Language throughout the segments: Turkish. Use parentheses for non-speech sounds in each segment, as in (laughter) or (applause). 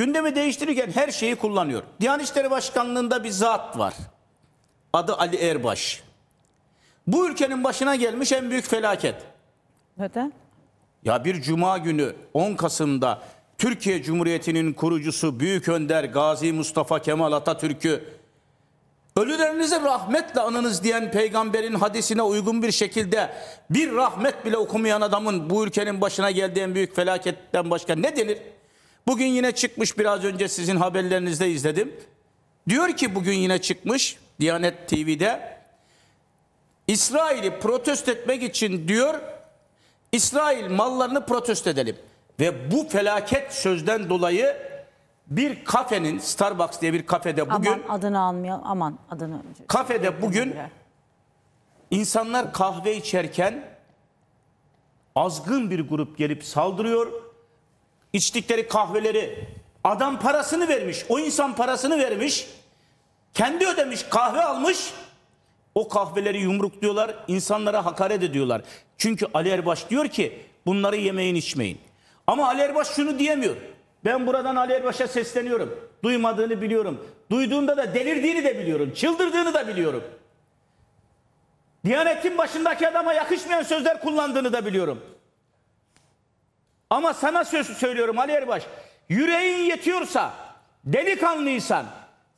Gündemi değiştirirken her şeyi kullanıyor. Diyanet İşleri Başkanlığı'nda bir zat var. Adı Ali Erbaş. Bu ülkenin başına gelmiş en büyük felaket. Neden? Ya bir cuma günü 10 Kasım'da Türkiye Cumhuriyeti'nin kurucusu Büyük Önder Gazi Mustafa Kemal Atatürk'ü ölülerinizi rahmetle anınız diyen peygamberin hadisine uygun bir şekilde bir rahmet bile okumayan adamın bu ülkenin başına geldiği en büyük felaketten başka ne denir? Bugün yine çıkmış biraz önce sizin haberlerinizde izledim. Diyor ki bugün yine çıkmış Diyanet TV'de İsrail'i protest etmek için diyor İsrail mallarını protest edelim. Ve bu felaket sözden dolayı bir kafenin Starbucks diye bir kafede bugün aman adını almayalım aman adını kafede bugün insanlar kahve içerken azgın bir grup gelip saldırıyor içtikleri kahveleri adam parasını vermiş. O insan parasını vermiş. Kendi ödemiş kahve almış. O kahveleri yumrukluyorlar. insanlara hakaret ediyorlar. Çünkü Ali Erbaş diyor ki bunları yemeyin içmeyin. Ama Ali Erbaş şunu diyemiyor. Ben buradan Ali Erbaş'a sesleniyorum. Duymadığını biliyorum. Duyduğunda da delirdiğini de biliyorum. Çıldırdığını da biliyorum. Diyanetin başındaki adama yakışmayan sözler kullandığını da biliyorum. Ama sana söz söylüyorum Ali Erbaş. Yüreğin yetiyorsa, delikanlıysan,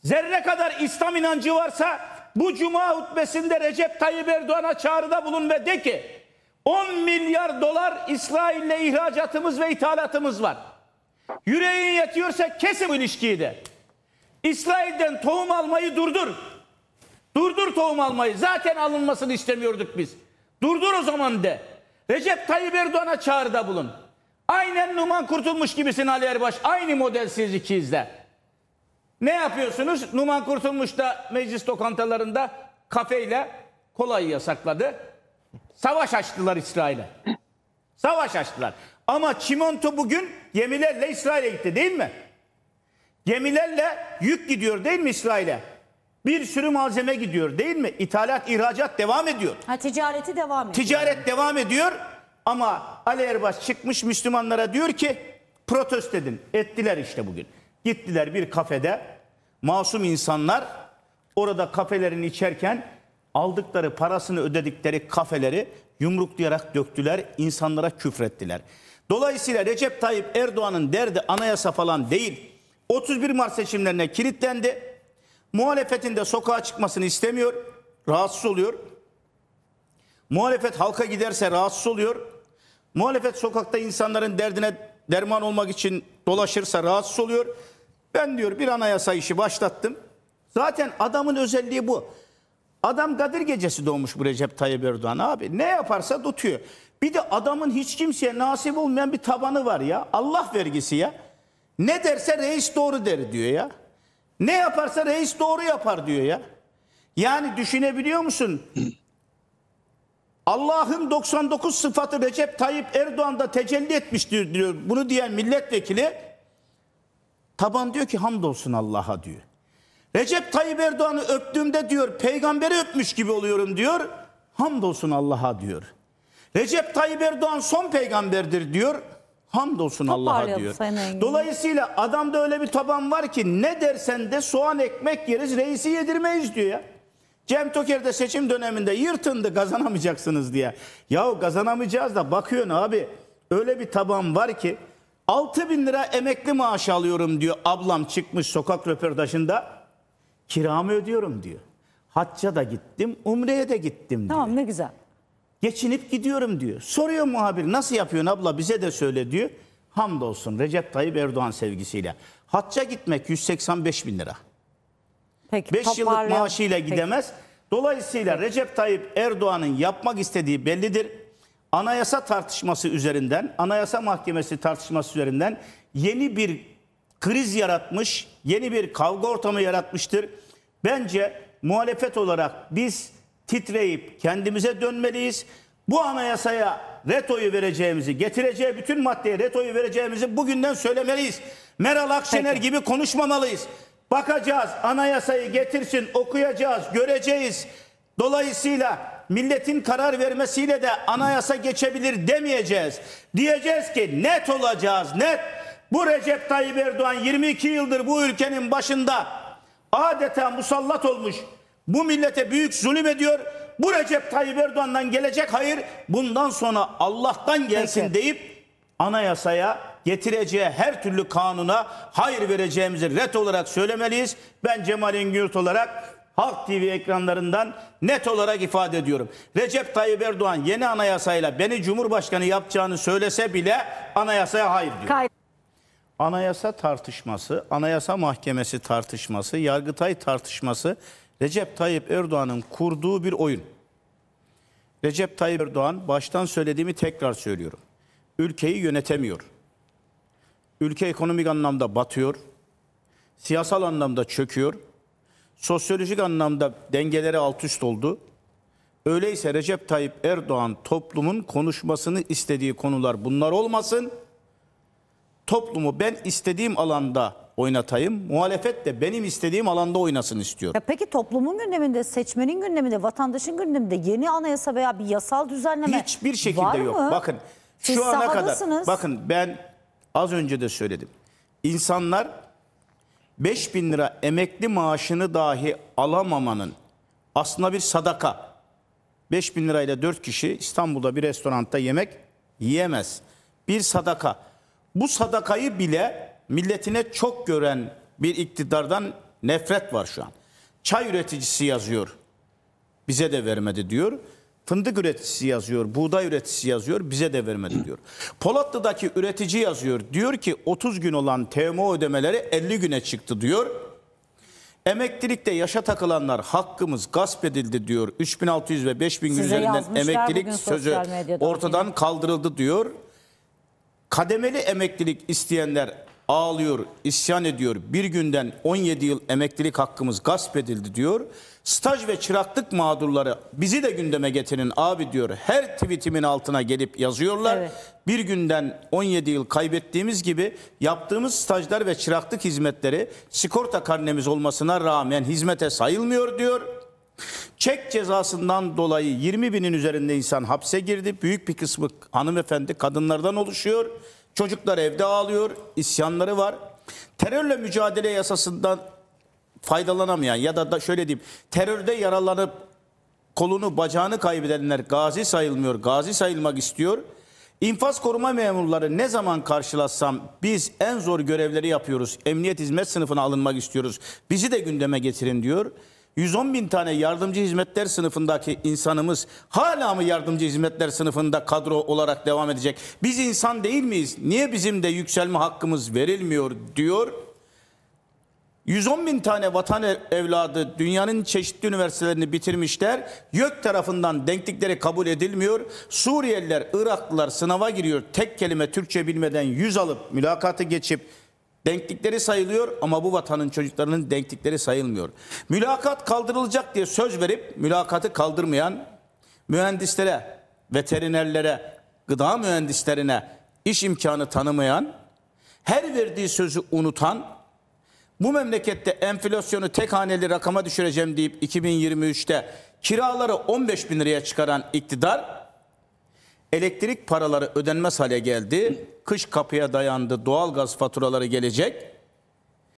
zerre kadar İslam inancı varsa bu cuma hutbesinde Recep Tayyip Erdoğan'a çağrıda bulun ve de ki 10 milyar dolar İsrail'le ihracatımız ve ithalatımız var. Yüreğin yetiyorsa kesin bu ilişkiyi de. İsrail'den tohum almayı durdur. Durdur tohum almayı. Zaten alınmasını istemiyorduk biz. Durdur o zaman de. Recep Tayyip Erdoğan'a çağrıda bulun. Aynen Numan Kurtulmuş gibisin Ali Erbaş. Aynı model siz ikizler. Ne yapıyorsunuz? Numan Kurtulmuş da meclis tokantalarında kafeyle kolayı yasakladı. Savaş açtılar İsrail'e. Savaş açtılar. Ama Çimento bugün gemilerle İsrail'e gitti değil mi? Gemilerle yük gidiyor değil mi İsrail'e? Bir sürü malzeme gidiyor değil mi? İthalat, ihracat devam ediyor. Ha, ticareti devam ediyor. Ticaret devam ediyor. Ama Ali Erbaş çıkmış Müslümanlara diyor ki protest edin. Ettiler işte bugün. Gittiler bir kafede masum insanlar orada kafelerini içerken aldıkları parasını ödedikleri kafeleri yumruklayarak döktüler, insanlara küfrettiler. Dolayısıyla Recep Tayyip Erdoğan'ın derdi anayasa falan değil. 31 Mart seçimlerine kilitlendi. Muhalefetin de sokağa çıkmasını istemiyor, rahatsız oluyor. Muhalefet halka giderse rahatsız oluyor. Muhalefet sokakta insanların derdine derman olmak için dolaşırsa rahatsız oluyor. Ben diyor bir anayasa işi başlattım. Zaten adamın özelliği bu. Adam Kadir Gecesi doğmuş bu Recep Tayyip Erdoğan abi. Ne yaparsa tutuyor. Bir de adamın hiç kimseye nasip olmayan bir tabanı var ya. Allah vergisi ya. Ne derse reis doğru der diyor ya. Ne yaparsa reis doğru yapar diyor ya. Yani düşünebiliyor musun? Allah'ın 99 sıfatı Recep Tayyip Erdoğan'da tecelli etmiştir diyor. Bunu diyen milletvekili taban diyor ki hamdolsun Allah'a diyor. Recep Tayyip Erdoğan'ı öptüğümde diyor peygamberi öpmüş gibi oluyorum diyor. Hamdolsun Allah'a diyor. Recep Tayyip Erdoğan son peygamberdir diyor. Hamdolsun Allah'a diyor. Dolayısıyla adamda öyle bir taban var ki ne dersen de soğan ekmek yeriz reisi yedirmeyiz diyor ya. Cem Toker de seçim döneminde yırtındı kazanamayacaksınız diye. Yahu kazanamayacağız da bakıyorsun abi öyle bir taban var ki 6 bin lira emekli maaşı alıyorum diyor ablam çıkmış sokak röportajında. Kiramı ödüyorum diyor. Hacca da gittim, Umre'ye de gittim diyor. Tamam ne güzel. Geçinip gidiyorum diyor. Soruyor muhabir nasıl yapıyorsun abla bize de söyle diyor. Hamdolsun Recep Tayyip Erdoğan sevgisiyle. Hacca gitmek 185 bin lira. Peki, 5 yıllık maaşıyla gidemez. Peki. Dolayısıyla Peki. Recep Tayyip Erdoğan'ın yapmak istediği bellidir. Anayasa tartışması üzerinden, Anayasa Mahkemesi tartışması üzerinden yeni bir kriz yaratmış, yeni bir kavga ortamı yaratmıştır. Bence muhalefet olarak biz titreyip kendimize dönmeliyiz. Bu anayasaya retoyu vereceğimizi, getireceği bütün maddeye retoyu vereceğimizi bugünden söylemeliyiz. Meral Akşener Peki. gibi konuşmamalıyız. Bakacağız anayasayı getirsin okuyacağız göreceğiz. Dolayısıyla milletin karar vermesiyle de anayasa geçebilir demeyeceğiz. Diyeceğiz ki net olacağız net. Bu Recep Tayyip Erdoğan 22 yıldır bu ülkenin başında adeta musallat olmuş. Bu millete büyük zulüm ediyor. Bu Recep Tayyip Erdoğan'dan gelecek hayır bundan sonra Allah'tan gelsin Peki. deyip anayasaya getireceği her türlü kanuna hayır vereceğimizi ret olarak söylemeliyiz. Ben Cemal Engürt olarak Halk TV ekranlarından net olarak ifade ediyorum. Recep Tayyip Erdoğan yeni anayasayla beni Cumhurbaşkanı yapacağını söylese bile anayasaya hayır diyor. Kay anayasa tartışması, anayasa mahkemesi tartışması, yargıtay tartışması Recep Tayyip Erdoğan'ın kurduğu bir oyun. Recep Tayyip Erdoğan baştan söylediğimi tekrar söylüyorum ülkeyi yönetemiyor. Ülke ekonomik anlamda batıyor. Siyasal anlamda çöküyor. Sosyolojik anlamda dengeleri alt üst oldu. Öyleyse Recep Tayyip Erdoğan toplumun konuşmasını istediği konular bunlar olmasın. Toplumu ben istediğim alanda oynatayım. Muhalefet de benim istediğim alanda oynasın istiyor. Ya peki toplumun gündeminde, seçmenin gündeminde, vatandaşın gündeminde yeni anayasa veya bir yasal düzenleme Hiçbir şekilde var yok. Mı? Bakın siz Şu ana kadar bakın ben az önce de söyledim. İnsanlar 5 bin lira emekli maaşını dahi alamamanın aslında bir sadaka. 5 bin lirayla 4 kişi İstanbul'da bir restoranda yemek yiyemez. Bir sadaka. Bu sadakayı bile milletine çok gören bir iktidardan nefret var şu an. Çay üreticisi yazıyor. Bize de vermedi diyor. Fındık üreticisi yazıyor, buğday üreticisi yazıyor, bize de vermedi diyor. (clears throat) Polatlı'daki üretici yazıyor, diyor ki 30 gün olan TMO ödemeleri 50 güne çıktı diyor. Emeklilikte yaşa takılanlar hakkımız gasp edildi diyor. 3600 ve 5000 gün Size üzerinden emeklilik sözü sosyal medyada. ortadan kaldırıldı diyor. Kademeli emeklilik isteyenler ağlıyor, isyan ediyor. Bir günden 17 yıl emeklilik hakkımız gasp edildi diyor. Staj ve çıraklık mağdurları bizi de gündeme getirin abi diyor. Her tweetimin altına gelip yazıyorlar. Evet. Bir günden 17 yıl kaybettiğimiz gibi yaptığımız stajlar ve çıraklık hizmetleri sigorta karnemiz olmasına rağmen hizmete sayılmıyor diyor. Çek cezasından dolayı 20 binin üzerinde insan hapse girdi. Büyük bir kısmı hanımefendi kadınlardan oluşuyor. Çocuklar evde ağlıyor, isyanları var. Terörle mücadele yasasından faydalanamayan ya da, da şöyle diyeyim terörde yaralanıp kolunu bacağını kaybedenler gazi sayılmıyor, gazi sayılmak istiyor. İnfaz koruma memurları ne zaman karşılaşsam biz en zor görevleri yapıyoruz. Emniyet hizmet sınıfına alınmak istiyoruz. Bizi de gündeme getirin diyor. 110 bin tane yardımcı hizmetler sınıfındaki insanımız hala mı yardımcı hizmetler sınıfında kadro olarak devam edecek? Biz insan değil miyiz? Niye bizim de yükselme hakkımız verilmiyor diyor. 110 bin tane vatan evladı dünyanın çeşitli üniversitelerini bitirmişler. YÖK tarafından denklikleri kabul edilmiyor. Suriyeliler, Iraklılar sınava giriyor. Tek kelime Türkçe bilmeden yüz alıp mülakatı geçip Denklikleri sayılıyor ama bu vatanın çocuklarının denklikleri sayılmıyor. Mülakat kaldırılacak diye söz verip mülakatı kaldırmayan mühendislere, veterinerlere, gıda mühendislerine iş imkanı tanımayan, her verdiği sözü unutan, bu memlekette enflasyonu tek haneli rakama düşüreceğim deyip 2023'te kiraları 15 bin liraya çıkaran iktidar elektrik paraları ödenmez hale geldi. Kış kapıya dayandı. Doğal gaz faturaları gelecek.